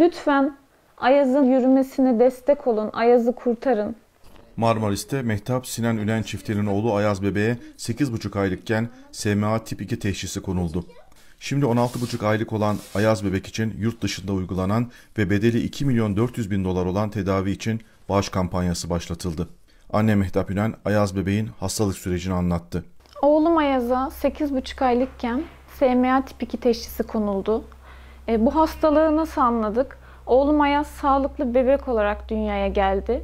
Lütfen Ayaz'ın yürümesine destek olun, Ayaz'ı kurtarın. Marmaris'te Mehtap Sinan Ülen çiftinin oğlu Ayaz bebeğe 8,5 aylıkken SMA tip 2 teşhisi konuldu. Şimdi 16,5 aylık olan Ayaz bebek için yurt dışında uygulanan ve bedeli 2 milyon 400 bin dolar olan tedavi için bağış kampanyası başlatıldı. Anne Mehtap Ülen Ayaz bebeğin hastalık sürecini anlattı. Oğlum Ayaz'a 8,5 aylıkken SMA tip 2 teşhisi konuldu. E, bu hastalığı nasıl anladık? Oğlum Ayaz sağlıklı bebek olarak dünyaya geldi.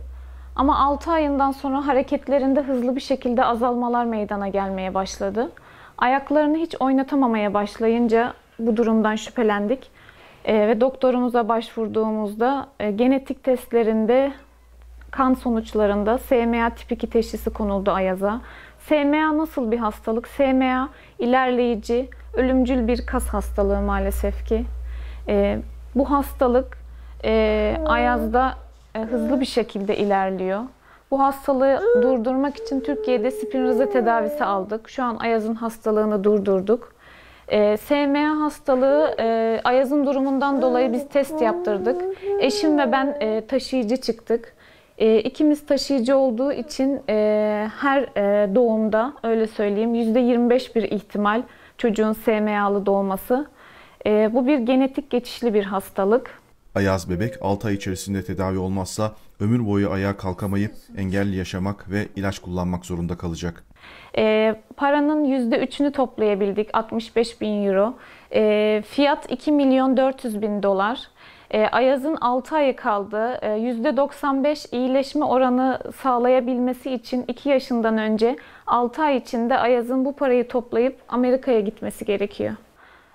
Ama 6 ayından sonra hareketlerinde hızlı bir şekilde azalmalar meydana gelmeye başladı. Ayaklarını hiç oynatamamaya başlayınca bu durumdan şüphelendik. E, ve doktorumuza başvurduğumuzda e, genetik testlerinde kan sonuçlarında SMA tip 2 teşhisi konuldu Ayaz'a. SMA nasıl bir hastalık? SMA ilerleyici, ölümcül bir kas hastalığı maalesef ki. E, bu hastalık e, Ayaz'da e, hızlı bir şekilde ilerliyor. Bu hastalığı durdurmak için Türkiye'de spinoza tedavisi aldık. Şu an Ayaz'ın hastalığını durdurduk. E, ee, SMA hastalığı e, Ayaz'ın durumundan dolayı biz test yaptırdık. Eşim ve ben e, taşıyıcı çıktık. E, ikimiz taşıyıcı olduğu için e, her e, doğumda öyle söyleyeyim %25 bir ihtimal çocuğun SMA'lı doğması. E, bu bir genetik geçişli bir hastalık. Ayaz bebek 6 ay içerisinde tedavi olmazsa ömür boyu ayağa kalkamayıp engelli yaşamak ve ilaç kullanmak zorunda kalacak. E, paranın %3'ünü toplayabildik 65 bin euro. E, fiyat 2 milyon 400 bin dolar. E, Ayaz'ın 6 ayı kaldı. E, %95 iyileşme oranı sağlayabilmesi için 2 yaşından önce 6 ay içinde Ayaz'ın bu parayı toplayıp Amerika'ya gitmesi gerekiyor.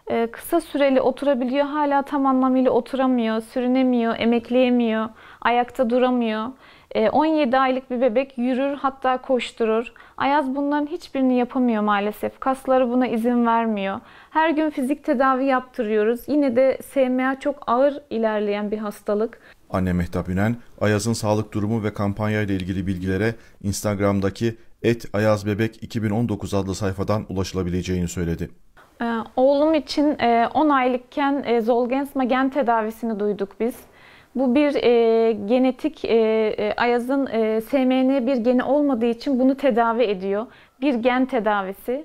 E, kısa süreli oturabiliyor hala tam anlamıyla oturamıyor, sürünemiyor, emekleyemiyor, ayakta duramıyor. 17 e, aylık bir bebek yürür hatta koşturur. Ayaz bunların hiçbirini yapamıyor maalesef. Kasları buna izin vermiyor. Her gün fizik tedavi yaptırıyoruz. Yine de SMA çok ağır ilerleyen bir hastalık. Anne Mehtap Ünen, Ayaz'ın sağlık durumu ve kampanya ile ilgili bilgilere Instagram'daki et 2019 adlı sayfadan ulaşılabileceğini söyledi. Ee, oğlum için 10 e, aylıkken e, Zolgensma gen tedavisini duyduk biz. Bu bir e, genetik e, e Ayaz'ın e, SMN bir geni olmadığı için bunu tedavi ediyor. Bir gen tedavisi.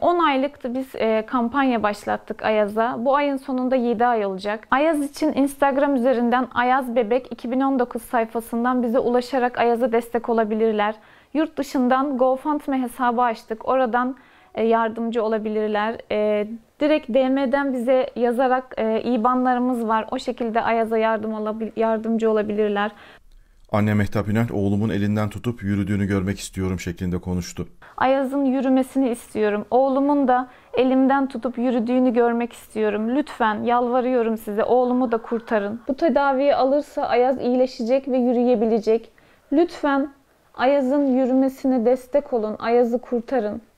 10 aylıktı biz kampanya başlattık Ayaz'a. Bu ayın sonunda 7 ay olacak. Ayaz için Instagram üzerinden Ayaz Bebek 2019 sayfasından bize ulaşarak Ayaz'a destek olabilirler. Yurt dışından GoFundMe hesabı açtık. Oradan e, yardımcı olabilirler. E, direkt DM'den bize yazarak e, IBAN'larımız var. O şekilde Ayaz'a yardım olabil yardımcı olabilirler. Anne Mehtap Ünal oğlumun elinden tutup yürüdüğünü görmek istiyorum şeklinde konuştu. Ayaz'ın yürümesini istiyorum. Oğlumun da elimden tutup yürüdüğünü görmek istiyorum. Lütfen yalvarıyorum size oğlumu da kurtarın. Bu tedaviyi alırsa Ayaz iyileşecek ve yürüyebilecek. Lütfen Ayaz'ın yürümesine destek olun. Ayaz'ı kurtarın.